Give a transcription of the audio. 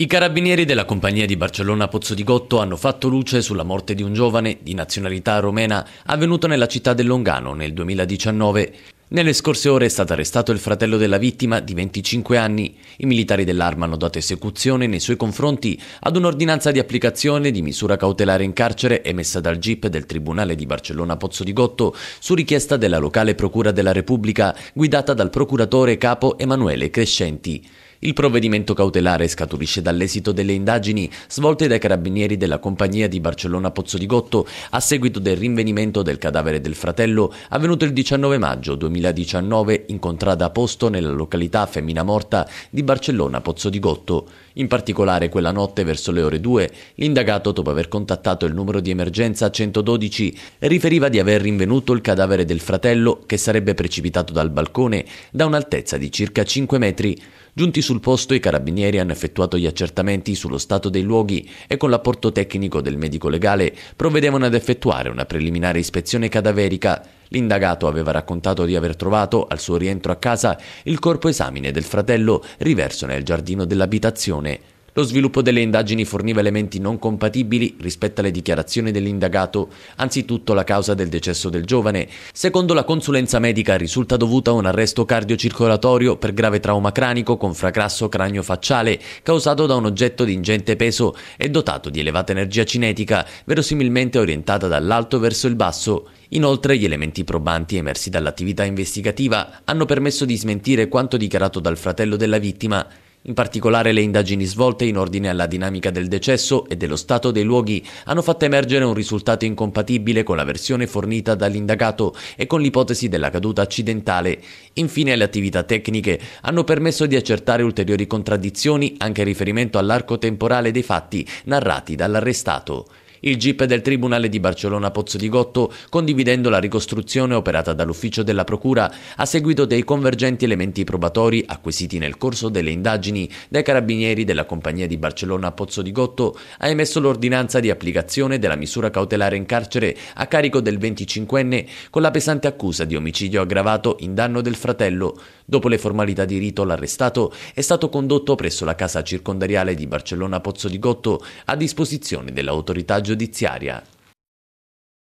I carabinieri della compagnia di Barcellona Pozzo di Gotto hanno fatto luce sulla morte di un giovane di nazionalità romena avvenuto nella città del Longano nel 2019. Nelle scorse ore è stato arrestato il fratello della vittima di 25 anni. I militari dell'arma hanno dato esecuzione nei suoi confronti ad un'ordinanza di applicazione di misura cautelare in carcere emessa dal GIP del Tribunale di Barcellona Pozzo di Gotto su richiesta della locale Procura della Repubblica guidata dal procuratore capo Emanuele Crescenti. Il provvedimento cautelare scaturisce dall'esito delle indagini svolte dai carabinieri della compagnia di Barcellona Pozzo di Gotto a seguito del rinvenimento del cadavere del fratello avvenuto il 19 maggio 2019 in contrada a posto nella località Femmina Morta di Barcellona Pozzo di Gotto. In particolare quella notte verso le ore 2 l'indagato dopo aver contattato il numero di emergenza 112 riferiva di aver rinvenuto il cadavere del fratello che sarebbe precipitato dal balcone da un'altezza di circa 5 metri. Giunti su sul posto i carabinieri hanno effettuato gli accertamenti sullo stato dei luoghi e con l'apporto tecnico del medico legale provvedevano ad effettuare una preliminare ispezione cadaverica. L'indagato aveva raccontato di aver trovato, al suo rientro a casa, il corpo esamine del fratello riverso nel giardino dell'abitazione. Lo sviluppo delle indagini forniva elementi non compatibili rispetto alle dichiarazioni dell'indagato, anzitutto la causa del decesso del giovane. Secondo la consulenza medica risulta dovuta a un arresto cardiocircolatorio per grave trauma cranico con fracasso cranio-facciale causato da un oggetto di ingente peso e dotato di elevata energia cinetica, verosimilmente orientata dall'alto verso il basso. Inoltre gli elementi probanti emersi dall'attività investigativa hanno permesso di smentire quanto dichiarato dal fratello della vittima. In particolare le indagini svolte in ordine alla dinamica del decesso e dello stato dei luoghi hanno fatto emergere un risultato incompatibile con la versione fornita dall'indagato e con l'ipotesi della caduta accidentale. Infine le attività tecniche hanno permesso di accertare ulteriori contraddizioni anche in riferimento all'arco temporale dei fatti narrati dall'arrestato il GIP del Tribunale di Barcellona Pozzo di Gotto, condividendo la ricostruzione operata dall'ufficio della Procura a seguito dei convergenti elementi probatori acquisiti nel corso delle indagini dai carabinieri della compagnia di Barcellona Pozzo di Gotto, ha emesso l'ordinanza di applicazione della misura cautelare in carcere a carico del 25enne con la pesante accusa di omicidio aggravato in danno del fratello. Dopo le formalità di rito l'arrestato è stato condotto presso la casa circondariale di Barcellona Pozzo di Gotto a disposizione dell'autorità giudiziaria giudiziaria.